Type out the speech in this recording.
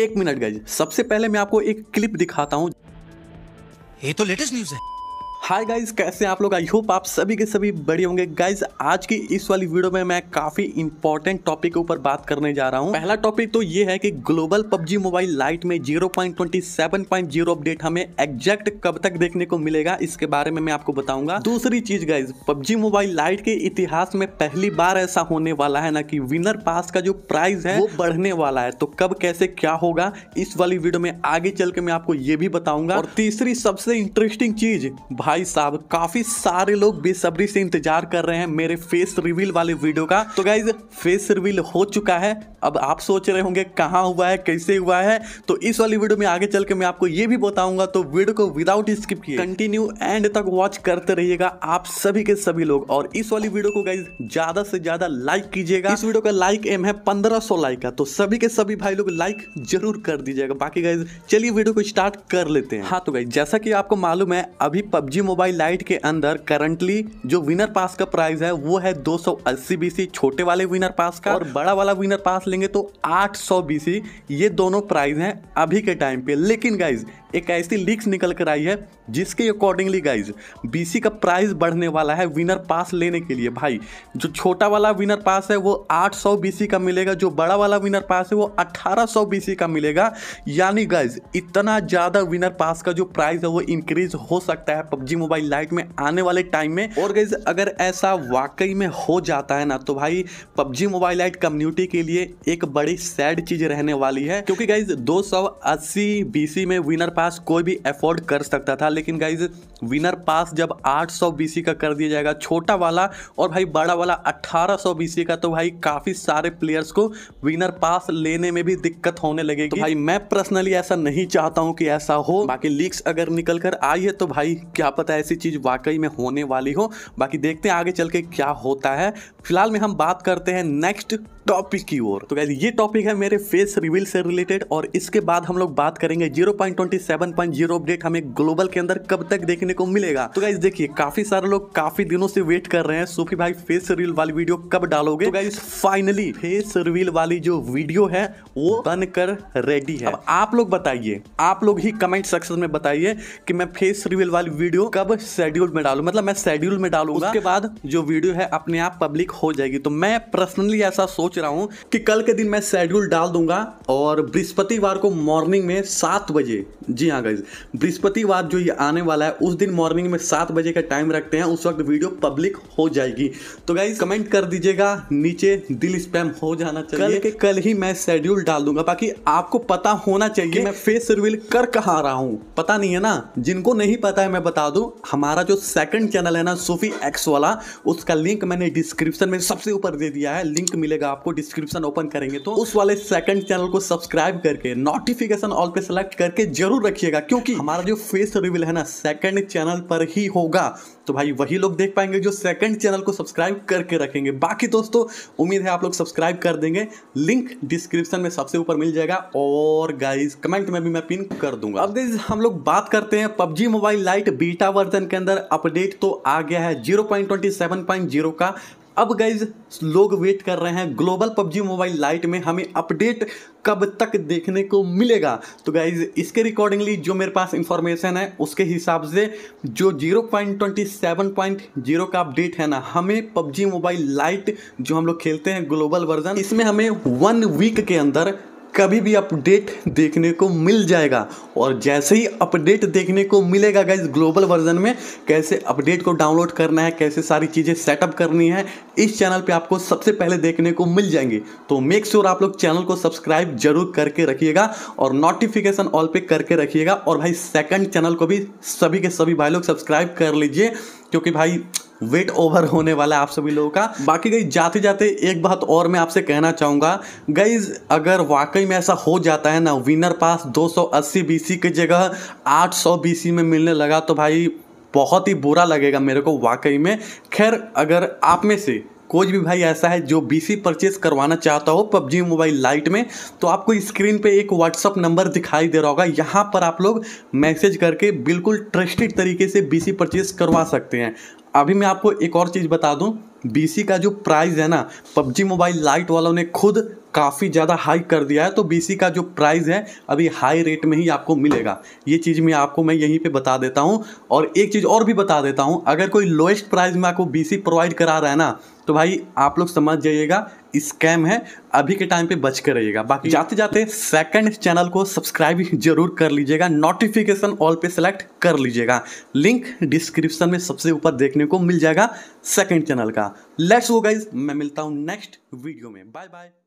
एक minute guys सबसे पहले मैं आपको एक क्लिप दिखाता हूँ ये तो लेटेस्ट न्यूज है हाय गाइस कैसे हैं आप लोग आई होप आप सभी के सभी बड़े होंगे गाइस आज की इस वाली वीडियो में मैं काफ़ी इंपॉर्टेंट टॉपिक के ऊपर बात करने जा रहा हूं पहला टॉपिक तो ये है कि ग्लोबल पबजी मोबाइल लाइट में 0.27.0 अपडेट हमें एग्जैक्ट कब तक देखने को मिलेगा इसके बारे में मैं आपको बताऊंगा दूसरी चीज गाइज पबजी मोबाइल लाइट के इतिहास में पहली बार ऐसा होने वाला है ना कि विनर पास का जो प्राइज है वो बढ़ने वाला है तो कब कैसे क्या होगा इस वाली वीडियो में आगे चल के मैं आपको ये भी बताऊंगा और तीसरी सबसे इंटरेस्टिंग चीज भाई साहब काफी सारे लोग बेसब्री से इंतजार कर रहे हैं मेरे फेस रिवील वाले वीडियो का तो गाइज फेस रिवील हो चुका है अब आप सोच रहे होंगे कहाँ हुआ है कैसे हुआ है तो इस वाली वीडियो में आगे चल के मैं आपको ये भी बताऊंगा तो वीडियो को विदाउट स्किप किए कंटिन्यू एंड तक वॉच करते रहिएगा आप सभी के सभी लोग और इस वाली वीडियो को गाइज ज्यादा से ज्यादा लाइक कीजिएगा इस वीडियो का लाइक एम है पंद्रह लाइक का तो सभी के सभी भाई लोग लाइक जरूर कर दीजिएगा बाकी गाइज चलिए वीडियो को स्टार्ट कर लेते हैं हाँ तो गाइज जैसा कि आपको मालूम है अभी पबजी LG मोबाइल लाइट के अंदर करंटली जो विनर पास का प्राइस है वो है दो सौ 280 बीसी छोटे वाले विनर पास का और बड़ा वाला विनर पास लेंगे तो आठ 800 बीसी ये दोनों प्राइस हैं अभी के टाइम पे लेकिन गाइज एक ऐसी लीक्स निकल कर आई है जिसके अकॉर्डिंगली गाइज बीसी का प्राइस बढ़ने वाला है विनर पास लेने के लिए भाई जो छोटा वाला विनर पास है वो आठ 800 बीसी का मिलेगा जो बड़ा वाला विनर पास है वो 1800 बीसी का मिलेगा यानी गाइज इतना ज़्यादा विनर पास का जो प्राइस है वो इंक्रीज हो सकता है पबजी पबजी मोबाइल लाइट में आने वाले टाइम में और गैस अगर ऐसा वाकई में हो जाता है ना तो भाई पबजी मोबाइल लाइट कम्युनिटी के लिए एक बड़ी सैड चीज रहने वाली है क्योंकि गाइज दो सौ बीसी में विनर पास कोई भी अफोर्ड कर सकता था लेकिन गाइज विनर पास जब 800 बीसी का कर दिया जाएगा छोटा वाला और भाई बड़ा वाला 1800 बीसी का तो भाई काफ़ी सारे प्लेयर्स को विनर पास लेने में भी दिक्कत होने लगेगी तो भाई मैं पर्सनली ऐसा नहीं चाहता हूं कि ऐसा हो बाकी लीक्स अगर निकल कर आई है तो भाई क्या पता ऐसी चीज़ वाकई में होने वाली हो बाकी देखते हैं आगे चल के क्या होता है फिलहाल में हम बात करते हैं नेक्स्ट टॉपिक की ओर तो ये टॉपिक है मेरे फेस रिवील से रिलेटेड और इसके बाद हम लोग बात करेंगे 0.27.0 अपडेट हमें ग्लोबल के अंदर कब तक देखने को मिलेगा तो गाइज देखिए काफी सारे लोग काफी दिनों से वेट कर रहे हैं सूफी भाई फेस रिवील वाली वीडियो कब डालोगे तो गाइज फाइनली फेस रिवील वाली जो वीडियो है वो बनकर रेडी है अब आप लोग बताइए आप लोग ही कमेंट सेक्शन में बताइए कि मैं फेस रिवील वाली वीडियो कब शेड्यूल में डालू मतलब मैं शेड्यूल में डालूंगा उसके बाद जो वीडियो है अपने आप पब्लिक हो जाएगी तो मैं पर्सनली ऐसा सोच सोच रहा हूँ कि कल के दिन मैं शेड्यूल डाल दूंगा और बृहस्पतिवार को मॉर्निंग में सात बजे जी हाँ गाइज बृहस्पतिवार जो ये आने वाला है उस दिन मॉर्निंग में सात बजे का टाइम रखते हैं उस वक्त वीडियो पब्लिक हो जाएगी तो गाइज कमेंट कर दीजिएगा नीचे दिल स्पैम हो जाना चाहिए कल, कल ही मैं शेड्यूल डाल दूंगा बाकी आपको पता होना चाहिए मैं फेस रिवील कर कहा रहा हूँ पता नहीं है ना जिनको नहीं पता है मैं बता दू हमारा जो सेकंड चैनल है ना सूफी एक्स वाला उसका लिंक मैंने डिस्क्रिप्शन में सबसे ऊपर दे दिया है लिंक मिलेगा आप आपको डिस्क्रिप्शन ओपन करेंगे तो उस वाले सेकंड चैनल को सब्सक्राइब करके नोटिफिकेशन ऑल पे सेलेक्ट करके जरूर रखिएगा क्योंकि हमारा जो फेस रिविल है ना सेकंड चैनल पर ही होगा तो भाई वही लोग देख पाएंगे जो सेकंड चैनल को सब्सक्राइब करके रखेंगे बाकी दोस्तों उम्मीद है आप लोग सब्सक्राइब कर देंगे लिंक डिस्क्रिप्शन में सबसे ऊपर मिल जाएगा और गाइज कमेंट में भी मैं पिन कर दूंगा अब गाइज हम लोग बात करते हैं PUBG mobile lite beta version के अंदर अपडेट तो आ गया है जीरो का अब गाइज लोग वेट कर रहे हैं ग्लोबल पबजी मोबाइल लाइट में हमें अपडेट कब तक देखने को मिलेगा तो गाइज इसके अकॉर्डिंगली जो मेरे पास इंफॉर्मेशन है उसके हिसाब से जो 0.27.0 का अपडेट है ना हमें पबजी मोबाइल लाइट जो हम लोग खेलते हैं ग्लोबल वर्जन इसमें हमें वन वीक के अंदर कभी भी अपडेट देखने को मिल जाएगा और जैसे ही अपडेट देखने को मिलेगा गाइज ग्लोबल वर्जन में कैसे अपडेट को डाउनलोड करना है कैसे सारी चीज़ें सेटअप करनी है इस चैनल पे आपको सबसे पहले देखने को मिल जाएंगे तो मेक श्योर आप लोग चैनल को सब्सक्राइब जरूर करके रखिएगा और नोटिफिकेशन ऑल पे करके रखिएगा और भाई सेकंड चैनल को भी सभी के सभी भाई लोग सब्सक्राइब कर लीजिए क्योंकि भाई वेट ओवर होने वाला है आप सभी लोगों का बाकी गई जाते जाते एक बात और मैं आपसे कहना चाहूँगा गईज अगर वाकई में ऐसा हो जाता है ना विनर पास 280 बीसी की जगह 800 बीसी में मिलने लगा तो भाई बहुत ही बुरा लगेगा मेरे को वाकई में खैर अगर आप में से कोई भी भाई ऐसा है जो बी सी परचेज करवाना चाहता हो पबजी मोबाइल लाइट में तो आपको स्क्रीन पे एक व्हाट्सअप नंबर दिखाई दे रहा होगा यहाँ पर आप लोग मैसेज करके बिल्कुल ट्रस्टेड तरीके से बी सी परचेज करवा सकते हैं अभी मैं आपको एक और चीज़ बता दूं बीसी का जो प्राइस है ना पबजी मोबाइल लाइट वालों ने खुद काफ़ी ज़्यादा हाई कर दिया है तो बीसी का जो प्राइस है अभी हाई रेट में ही आपको मिलेगा ये चीज़ मैं आपको मैं यहीं पे बता देता हूँ और एक चीज़ और भी बता देता हूँ अगर कोई लोएस्ट प्राइस में आपको बीसी प्रोवाइड करा रहा है ना तो भाई आप लोग समझ जाइएगा स्कैम है अभी के टाइम पे बच कर रहिएगा बाकी जाते जाते सेकंड चैनल को सब्सक्राइब जरूर कर लीजिएगा नोटिफिकेशन ऑल पे सेलेक्ट कर लीजिएगा लिंक डिस्क्रिप्शन में सबसे ऊपर देखने को मिल जाएगा सेकंड चैनल का लेट्स गो गाइज मैं मिलता हूँ नेक्स्ट वीडियो में बाय बाय